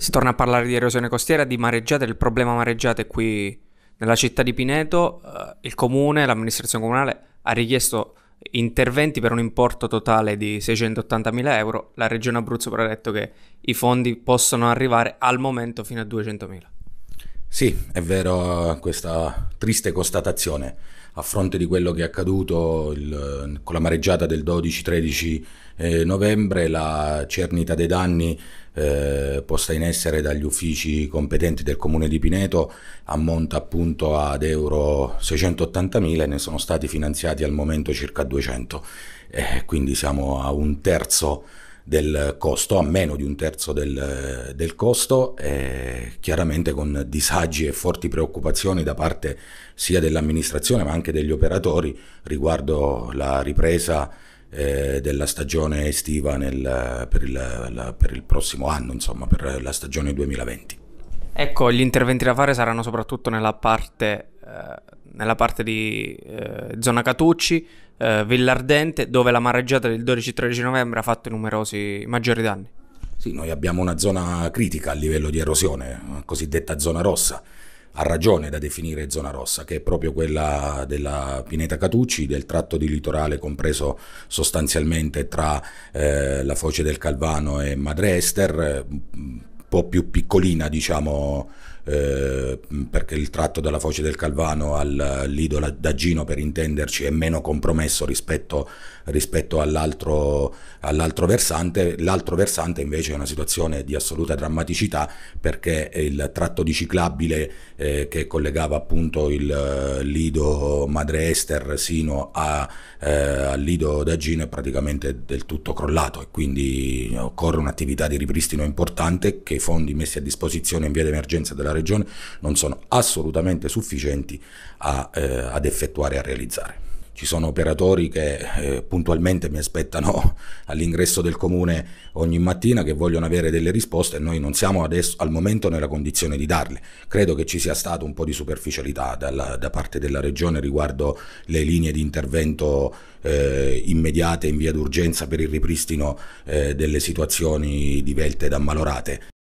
Si torna a parlare di erosione costiera, di mareggiate, del problema mareggiate qui nella città di Pineto. Eh, il comune, l'amministrazione comunale ha richiesto interventi per un importo totale di 680.000 euro. La regione Abruzzo però ha detto che i fondi possono arrivare al momento fino a 200.000. Sì, è vero questa triste constatazione. A fronte di quello che è accaduto il, con la mareggiata del 12-13 eh, novembre, la cernita dei danni eh, posta in essere dagli uffici competenti del comune di Pineto ammonta appunto ad euro 680.000 e ne sono stati finanziati al momento circa 200. Eh, quindi siamo a un terzo del costo, a meno di un terzo del, del costo, eh, chiaramente con disagi e forti preoccupazioni da parte sia dell'amministrazione ma anche degli operatori riguardo la ripresa eh, della stagione estiva nel, per, il, la, per il prossimo anno, insomma per la stagione 2020. Ecco, gli interventi da fare saranno soprattutto nella parte eh, nella parte di eh, zona Catucci, eh, Villardente, dove la mareggiata del 12-13 novembre ha fatto numerosi maggiori danni. Sì, noi abbiamo una zona critica a livello di erosione, eh, cosiddetta zona rossa. Ha ragione da definire zona rossa, che è proprio quella della Pineta Catucci, del tratto di litorale compreso sostanzialmente tra eh, la foce del Calvano e Madre Ester, eh, un po' più piccolina, diciamo, eh, perché il tratto dalla foce del Calvano al Lido da Gino per intenderci è meno compromesso rispetto, rispetto all'altro, all'altro versante, l'altro versante invece è una situazione di assoluta drammaticità perché il tratto di ciclabile eh, che collegava appunto il eh, Lido Madre Ester sino a, eh, al Lido da Gino è praticamente del tutto crollato e quindi occorre un'attività di ripristino importante che i fondi messi a disposizione in via d'emergenza della Regione regione non sono assolutamente sufficienti a, eh, ad effettuare e a realizzare. Ci sono operatori che eh, puntualmente mi aspettano all'ingresso del comune ogni mattina che vogliono avere delle risposte e noi non siamo adesso, al momento nella condizione di darle. Credo che ci sia stato un po' di superficialità dalla, da parte della regione riguardo le linee di intervento eh, immediate in via d'urgenza per il ripristino eh, delle situazioni divelte ed ammalorate.